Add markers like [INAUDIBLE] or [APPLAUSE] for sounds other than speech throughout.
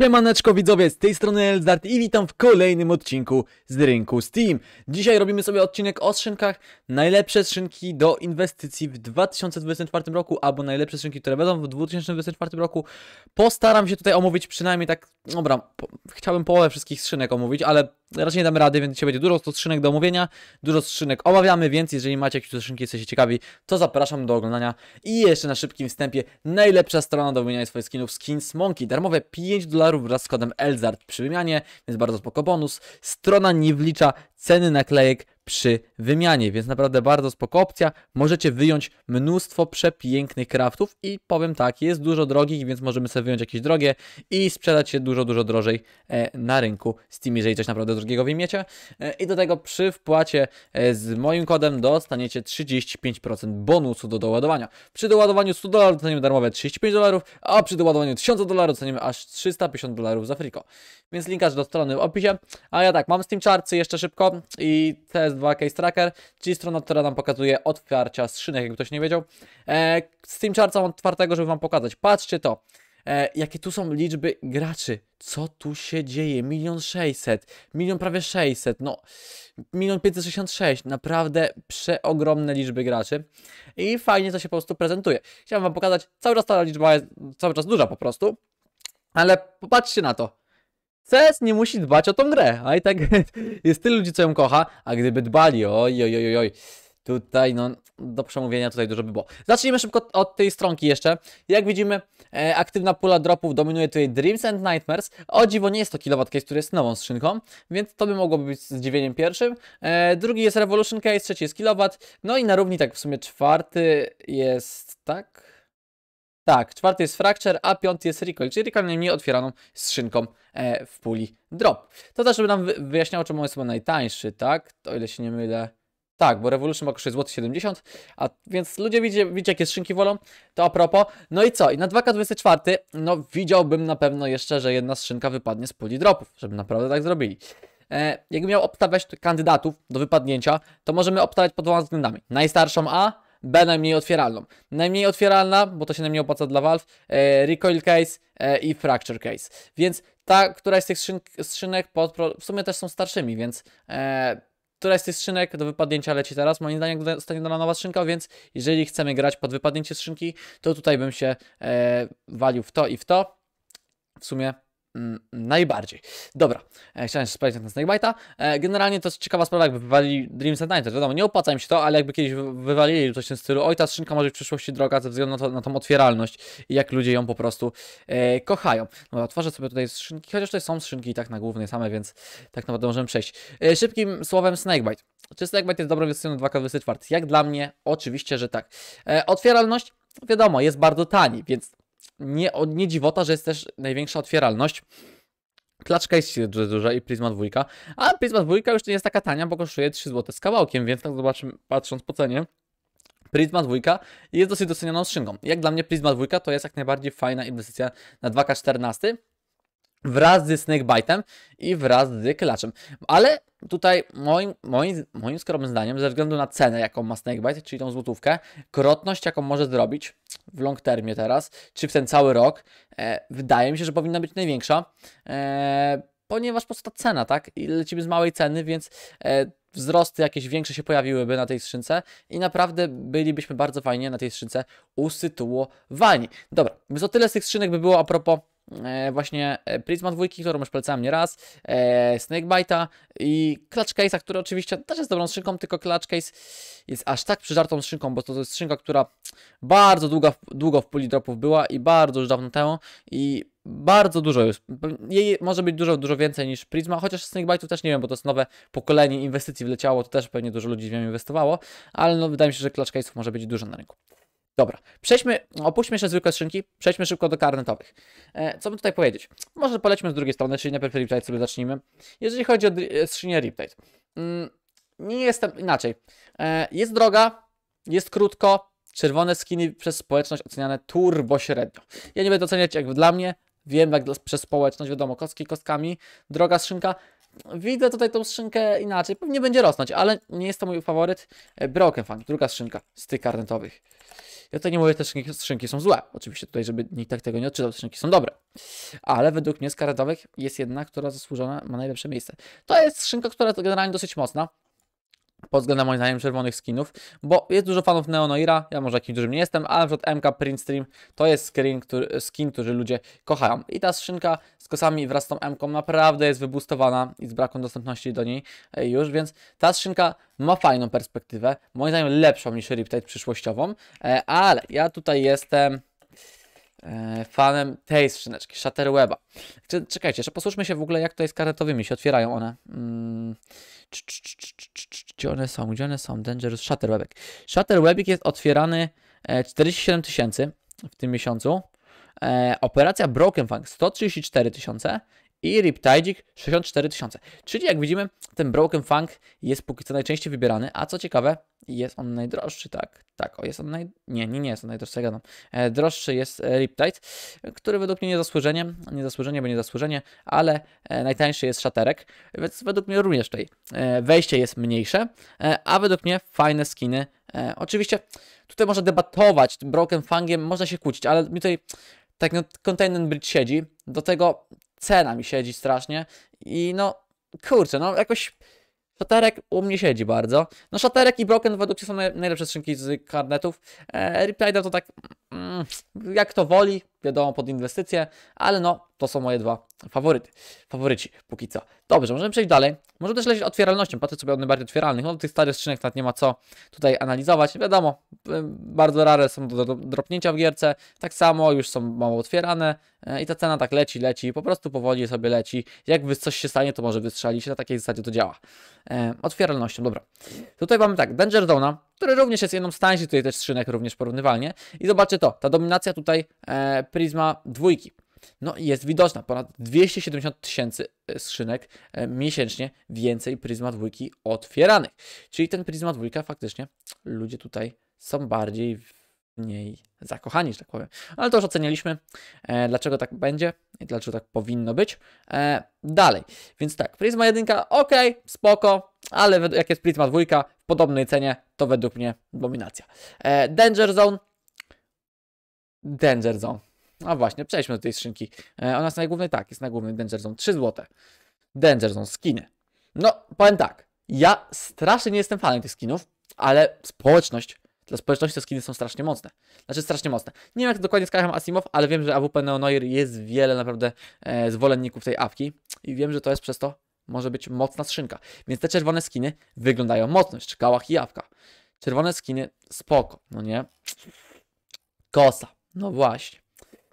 Siemaneczko widzowie, z tej strony Elzdart i witam w kolejnym odcinku z rynku Steam. Dzisiaj robimy sobie odcinek o skrzynkach, najlepsze skrzynki do inwestycji w 2024 roku, albo najlepsze skrzynki, które będą w 2024 roku. Postaram się tutaj omówić przynajmniej tak, dobra, po, chciałbym połowę wszystkich skrzynek omówić, ale raczej nie damy rady, więc dzisiaj będzie dużo to skrzynek do omówienia, dużo skrzynek omawiamy, więc jeżeli macie jakieś skrzynki, jesteście ciekawi, to zapraszam do oglądania. I jeszcze na szybkim wstępie najlepsza strona do wymieniania swoich skinów Skins Monkey, darmowe 5 dolarów wraz z kodem ELZART przy wymianie, więc bardzo spoko bonus. Strona nie wlicza ceny naklejek, przy wymianie, więc naprawdę bardzo spoko opcja. Możecie wyjąć mnóstwo przepięknych kraftów i powiem tak, jest dużo drogich, więc możemy sobie wyjąć jakieś drogie i sprzedać się dużo, dużo drożej e, na rynku z tymi, jeżeli coś naprawdę drogiego wymiecie. E, I do tego przy wpłacie e, z moim kodem dostaniecie 35% bonusu do doładowania. Przy doładowaniu 100 dolarów dostaniemy darmowe 35 dolarów, a przy doładowaniu 1000 dolarów dostaniemy aż 350 dolarów za friko. Więc linkaż do strony w opisie. A ja tak, mam z tym Charts jeszcze szybko i te. 2 Case Tracker, czyli strona, no, która nam pokazuje otwarcia skrzynek, jak ktoś nie wiedział. E, Steam Chartsa mam otwartego, żeby Wam pokazać. Patrzcie to. E, jakie tu są liczby graczy. Co tu się dzieje? Milion sześćset, milion prawie sześćset, no milion pięćset Naprawdę przeogromne liczby graczy i fajnie to się po prostu prezentuje. Chciałem wam pokazać, cały czas ta liczba jest cały czas duża po prostu, ale popatrzcie na to. CS nie musi dbać o tą grę, a i tak [LAUGHS] jest tyle ludzi, co ją kocha, a gdyby dbali, oj, oj, oj, oj, tutaj no, do przemówienia tutaj dużo by było. Zacznijmy szybko od tej stronki jeszcze. Jak widzimy, e, aktywna pula dropów dominuje tutaj Dreams and Nightmares. O dziwo, nie jest to Kilowatt Case, który jest nową skrzynką, więc to by mogło być zdziwieniem pierwszym. E, drugi jest Revolution Case, trzeci jest Kilowatt, no i na równi tak w sumie czwarty jest, tak? Tak, czwarty jest Fracture, a piąty jest Recoil, czyli Recoil najmniej otwieraną skrzynką e, w puli Drop. To też, żeby nam wyjaśniało, czemu jest chyba najtańszy, tak? To o ile się nie mylę. Tak, bo Revolution ma kosztuje złoty 70, a więc ludzie widzicie, widzicie jakie skrzynki wolą, to a propos. No i co? I na 2K24, no widziałbym na pewno jeszcze, że jedna skrzynka wypadnie z puli dropów, żeby naprawdę tak zrobili. E, jakbym miał obstawiać kandydatów do wypadnięcia, to możemy obstawiać pod dwoma względami. Najstarszą A, B najmniej otwieralną. Najmniej otwieralna, bo to się najmniej opłaca dla Valve, e, Recoil Case e, i Fracture Case. Więc ta, któraś z tych skrzynek, pod, w sumie też są starszymi, więc e, któraś z tych skrzynek do wypadnięcia leci teraz. Moim zdaniem zostanie dana nowa skrzynka, więc jeżeli chcemy grać pod wypadnięcie skrzynki, to tutaj bym się e, walił w to i w to. W sumie Mm, najbardziej. Dobra, e, chciałem sprawdzić na Snakebite'a. E, generalnie to jest ciekawa sprawa, jakby wywalili Dreams and Nightmares. Wiadomo, nie opłaca im się to, ale jakby kiedyś wywalili coś w tym stylu, oj ta szynka może w przyszłości droga ze względu na, to, na tą otwieralność i jak ludzie ją po prostu e, kochają. No, otworzę sobie tutaj szynki. chociaż tutaj są szynki i tak na głównej same, więc tak naprawdę możemy przejść. E, szybkim słowem Snakebite. Czy Snakebite jest dobrą inwestycją na 2 k Jak dla mnie? Oczywiście, że tak. E, otwieralność? Wiadomo, jest bardzo tani, więc nie, nie dziwota, że jest też największa otwieralność. Klaczka jest duża i Prisma 2, a Prisma 2 już nie jest taka tania, bo kosztuje 3 zł z kawałkiem, więc tak zobaczymy, patrząc po cenie, Prisma 2 jest dosyć docenioną skrzynką. Jak dla mnie Prisma 2 to jest jak najbardziej fajna inwestycja na 2K14 wraz ze Snakebite'em i wraz z klaczem. Ale Tutaj moim, moim, moim skromnym zdaniem, ze względu na cenę, jaką ma Snakebite, czyli tą złotówkę, krotność, jaką może zrobić w long termie teraz, czy w ten cały rok, e, wydaje mi się, że powinna być największa, e, ponieważ po prostu ta cena, tak? I lecimy z małej ceny, więc e, wzrosty jakieś większe się pojawiłyby na tej skrzynce i naprawdę bylibyśmy bardzo fajnie na tej skrzynce usytuowani. Dobra, więc o tyle z tych skrzynek by było a propos E, właśnie e, Prisma dwójki, którą już polecałem nieraz, e, Snakebite'a i Clutch Case'a, który oczywiście też jest dobrą szynką, tylko Clutch Case jest aż tak przyżartą szynką, bo to, to jest szynka, która bardzo długo, długo w puli dropów była i bardzo już dawno temu i bardzo dużo już. Jej może być dużo, dużo więcej niż Prisma, chociaż Snakebite'u też nie wiem, bo to jest nowe pokolenie inwestycji wleciało, to też pewnie dużo ludzi w nią inwestowało, ale no, wydaje mi się, że Clutch Case'ów może być dużo na rynku. Dobra, przejdźmy, opuśćmy jeszcze zwykłe skrzynki, przejdźmy szybko do karnetowych. E, co bym tutaj powiedzieć? Może polećmy z drugiej strony, czyli najpierw Riptide sobie zacznijmy. Jeżeli chodzi o e, skrzynię Riptide, mm, nie jestem inaczej. E, jest droga, jest krótko, czerwone skiny przez społeczność oceniane turbo średnio. Ja nie będę oceniać jak dla mnie, wiem jak dla, przez społeczność, wiadomo, kostki kostkami, droga skrzynka. Widzę tutaj tą skrzynkę inaczej, pewnie będzie rosnąć, ale nie jest to mój faworyt. E, Broken Fang, druga skrzynka z tych karnetowych. Ja to nie mówię, te skrzynki, skrzynki są złe. Oczywiście tutaj, żeby nikt tak tego nie odczytał, skrzynki są dobre. Ale według mnie z karadowych jest jedna, która zasłużona ma najlepsze miejsce. To jest skrzynka, która to generalnie dosyć mocna pod względem moim zdaniem czerwonych skinów, bo jest dużo fanów Neonoira, ja może jakimś dużym nie jestem, ale na przykład MK Print Stream to jest skin który, skin, który ludzie kochają. I ta skrzynka z kosami wraz z tą MK naprawdę jest wybustowana i z brakiem dostępności do niej e, już, więc ta skrzynka ma fajną perspektywę, moim zdaniem lepszą niż Riptide przyszłościową, e, ale ja tutaj jestem e, fanem tej skrzyneczki, Shatterweba. Czekajcie, jeszcze posłuchajmy się w ogóle jak to jest karetowymi, się otwierają one. Mm. Gdzie one są? Gdzie one są? Dangerous Shutterwebek. Shutterwebek jest otwierany 47 e, tysięcy w tym miesiącu. E, operacja Broken Fang 134 tysiące i Riptidzik 64 tysiące. Czyli jak widzimy, ten Broken Funk jest póki co najczęściej wybierany, a co ciekawe, jest on najdroższy, tak? Tak, o jest on naj... Nie, nie, nie jest on najdroższy, ja e, droższy jest e, Riptide, który według mnie nie zasłużenie, nie zasłużenie, bo nie zasłużenie, ale e, najtańszy jest Szaterek, więc według mnie również tutaj e, wejście jest mniejsze, e, a według mnie fajne skiny. E, oczywiście tutaj można debatować, Broken Fangiem można się kłócić, ale mi tutaj tak no, Containment Bridge siedzi, do tego cena mi siedzi strasznie i no, kurczę, no jakoś Szaterek u mnie siedzi bardzo. No Szaterek i Broken według mnie są najlepsze skrzynki z karnetów. E, Reply to tak Mm, jak to woli, wiadomo, pod inwestycje, ale no, to są moje dwa faworyty. Faworyci, póki co. Dobrze, możemy przejść dalej. Może też lecieć otwieralnością, patrzę sobie od najbardziej otwieralnych. No, tych starych skrzynek nawet nie ma co tutaj analizować. Wiadomo, y, bardzo rare są do, do, dropnięcia w gierce. Tak samo już są mało otwierane y, i ta cena tak leci, leci, po prostu powoli sobie leci. Jak coś się stanie, to może wystrzelić. Na takiej zasadzie to działa. E, otwieralnością, dobra. Tutaj mamy tak, Danger Zona który również jest jedną z tańszych, tutaj też skrzynek również porównywalnie. I zobaczcie to, ta dominacja tutaj e, Prisma dwójki. No jest widoczna, ponad 270 tysięcy e, skrzynek e, miesięcznie więcej Prisma dwójki otwieranych. Czyli ten Prisma dwójka faktycznie ludzie tutaj są bardziej w niej zakochani, że tak powiem. Ale to już ocenialiśmy, e, dlaczego tak będzie i dlaczego tak powinno być. E, dalej, więc tak, Prisma jedynka ok, spoko, ale jak jest Prisma dwójka podobnej cenie, to według mnie dominacja. E, Danger Zone. Danger Zone. No właśnie, przejdźmy do tej skrzynki. E, ona jest na tak, jest na Danger Zone. 3 złote. Danger Zone, skiny. No, powiem tak. Ja strasznie nie jestem fanem tych skinów, ale społeczność dla społeczności te skiny są strasznie mocne. Znaczy strasznie mocne. Nie wiem jak dokładnie z Kachem Asimov, ale wiem, że AWP Neonoir jest wiele naprawdę e, zwolenników tej awki i wiem, że to jest przez to może być mocna skrzynka. Więc te czerwone skiny wyglądają mocność, kałach i jawka. Czerwone skiny spoko, no nie? Kosa, no właśnie.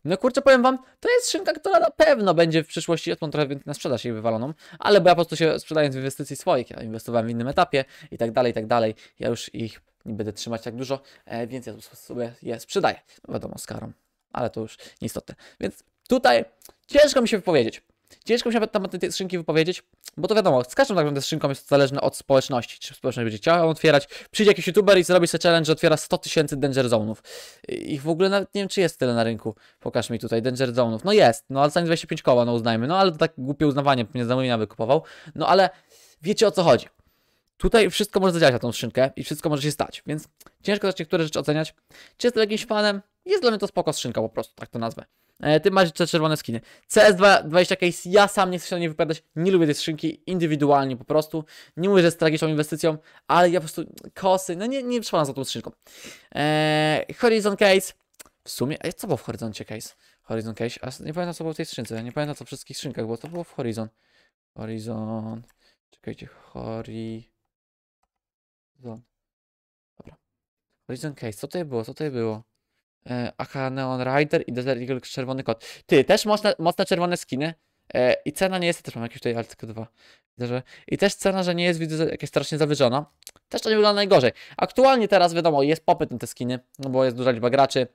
No kurczę, powiem wam, to jest szynka, która na pewno będzie w przyszłości, jest trochę na sprzedaż jej wywaloną, ale bo ja po prostu się sprzedaję z inwestycji swoich, ja inwestowałem w innym etapie i tak dalej, i tak dalej. Ja już ich nie będę trzymać tak dużo, e, więc ja sobie je sprzedaję. No wiadomo, z karą, ale to już nieistotne. Więc tutaj ciężko mi się wypowiedzieć. Ciężko mi się na temat tej skrzynki wypowiedzieć, bo to wiadomo, z każdą tak naprawdę skrzynką jest to zależne od społeczności. Czy społeczność będzie chciała ją otwierać? Przyjdzie jakiś youtuber i zrobi sobie challenge, że otwiera 100 tysięcy Danger Zone'ów. Ich w ogóle nawet nie wiem, czy jest tyle na rynku. Pokaż mi tutaj Danger Zone'ów. No jest, no ale za 25 koła, no uznajmy. No ale to tak głupie uznawanie, mnie znamowina wykupował. No ale wiecie o co chodzi. Tutaj wszystko może zadziałać na tą skrzynkę i wszystko może się stać, więc ciężko też niektóre rzeczy oceniać. Czy jestem jakimś fanem? Jest dla mnie to spoko skrzynka po prostu, tak to nazwę. E, ty masz te czerwone skiny. cs 20 case, ja sam nie chcę się o niej wypowiadać, nie lubię tej skrzynki indywidualnie po prostu. Nie mówię, że jest tragiczną inwestycją, ale ja po prostu kosy, no nie, nie przepadam za tą skrzynką. Eee, Horizon case, w sumie, a co było w Horizoncie case? Horizon case, a nie pamiętam co było w tej skrzynce, nie pamiętam co w wszystkich skrzynkach było, to było w Horizon. Horizon, czekajcie, Horizon. Dobra. Horizon case, co tutaj było, co tutaj było? E, AK Neon Rider i Desert Eagle Czerwony Kot. Ty, też mocne, mocne czerwone skiny. E, I cena nie jest, też mam jakieś tutaj, ale 2. Widzę, że... I też cena, że nie jest, widzę, jakaś strasznie zawyżona. Też to nie wygląda najgorzej. Aktualnie teraz, wiadomo, jest popyt na te skiny, no bo jest duża liczba graczy.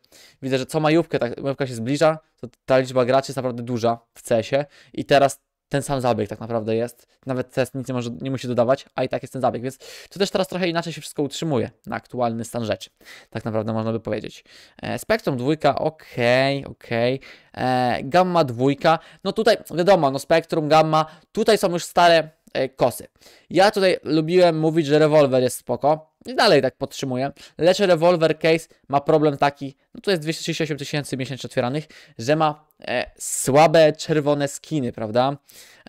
Widzę, że co majówkę, tak, majówka się zbliża, to ta liczba graczy jest naprawdę duża w CESie. I teraz ten sam zabieg tak naprawdę jest. Nawet test nic nie, może, nie musi dodawać, a i tak jest ten zabieg, więc to też teraz trochę inaczej się wszystko utrzymuje na aktualny stan rzeczy. Tak naprawdę można by powiedzieć. E, Spektrum dwójka, okej, okay, okej. Okay. E, gamma dwójka, no tutaj wiadomo, no Spektrum, Gamma, tutaj są już stare e, kosy. Ja tutaj lubiłem mówić, że rewolwer jest spoko, i dalej tak podtrzymuję. Lecz Revolver Case ma problem taki, no to jest 238 tysięcy miesięcznie otwieranych, że ma e, słabe czerwone skiny, prawda?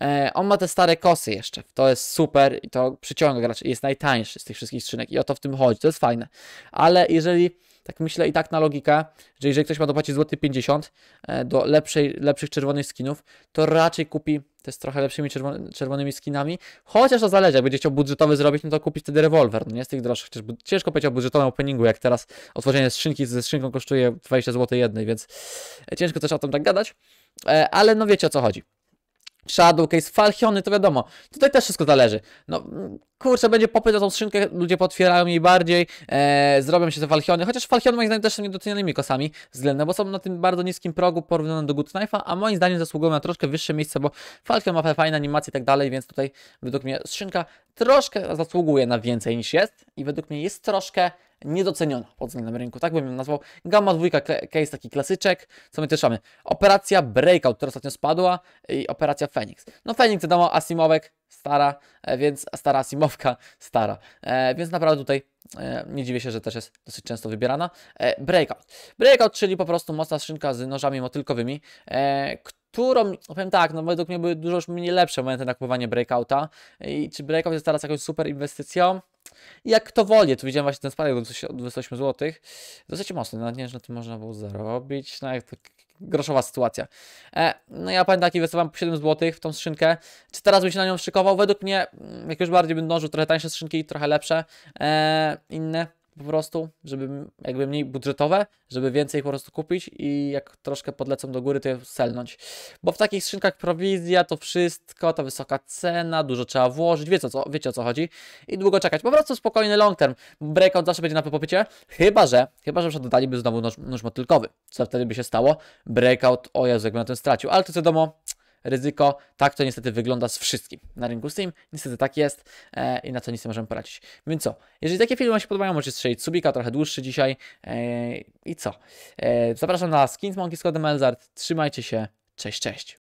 E, on ma te stare kosy jeszcze. To jest super i to przyciąga graczy. Jest najtańszy z tych wszystkich skrzynek i o to w tym chodzi. To jest fajne. Ale jeżeli tak myślę i tak na logikę, że jeżeli ktoś ma dopłacić złoty 50 e, do lepszej, lepszych czerwonych skinów, to raczej kupi też trochę lepszymi czerwony, czerwonymi skinami, chociaż to zależy, jak będzie chciał budżetowy zrobić, no to kupić wtedy rewolwer, no nie z tych droższych, chociaż ciężko powiedzieć o budżetowym openingu, jak teraz otworzenie skrzynki ze skrzynką kosztuje 20 zł jednej, więc e, ciężko też o tym tak gadać, e, ale no wiecie o co chodzi. Shadowcase, Falchiony, to wiadomo. Tutaj też wszystko zależy. No, kurczę, będzie popyt na tą skrzynkę, ludzie potwierają jej bardziej, e, zrobią się te Falchiony, chociaż Falchiony moim zdaniem też są niedocenionymi kosami względem, bo są na tym bardzo niskim progu porównane do Good Knife'a, a moim zdaniem zasługują na troszkę wyższe miejsce, bo Falchion ma fajne animacje i tak dalej, więc tutaj według mnie skrzynka troszkę zasługuje na więcej niż jest i według mnie jest troszkę niedoceniona pod względem rynku, tak bym ją nazwał. Gamma 2 case taki klasyczek, co my też mamy. Operacja Breakout, która ostatnio spadła i operacja Phoenix. No Phoenix wiadomo, Asimowek, stara, e, więc stara Asimowka, [LAUGHS] stara. E, więc naprawdę tutaj e, nie dziwię się, że też jest dosyć często wybierana. E, breakout. Breakout, czyli po prostu mocna skrzynka z nożami motylkowymi, e, którą, powiem tak, no według mnie były dużo już mniej lepsze momenty na kupowanie breakouta. I czy breakout jest teraz jakąś super inwestycją? jak to wolnie, tu widziałem właśnie ten spadek od 28 zł, dosyć mocny, no nie wiem, na tym można było zarobić, no jak to groszowa sytuacja. E, no ja pamiętam, jak inwestowałem po 7 zł w tą skrzynkę, czy teraz bym się na nią szykował? Według mnie, mm, jak już bardziej bym dążył, trochę tańsze skrzynki, trochę lepsze, e, inne, po prostu, żeby jakby mniej budżetowe, żeby więcej po prostu kupić i jak troszkę podlecą do góry, to je selnąć. Bo w takich skrzynkach prowizja, to wszystko, ta wysoka cena, dużo trzeba włożyć, wiecie o co, wiecie o co chodzi i długo czekać. Po prostu spokojny long term. Breakout zawsze będzie na popycie, chyba że, chyba że dodaliby znowu nóż, nóż motylkowy. Co wtedy by się stało? Breakout, o Jezu, jakby na tym stracił. Ale to wiadomo, ryzyko. Tak to niestety wygląda z wszystkim na rynku Steam. Niestety tak jest e, i na co nic nie możemy poradzić. Więc co? Jeżeli takie filmy Wam się podobają, możecie strzelić subika, trochę dłuższy dzisiaj. E, I co? E, zapraszam na Skins Monkey z kodem Elzard. Trzymajcie się. Cześć, cześć.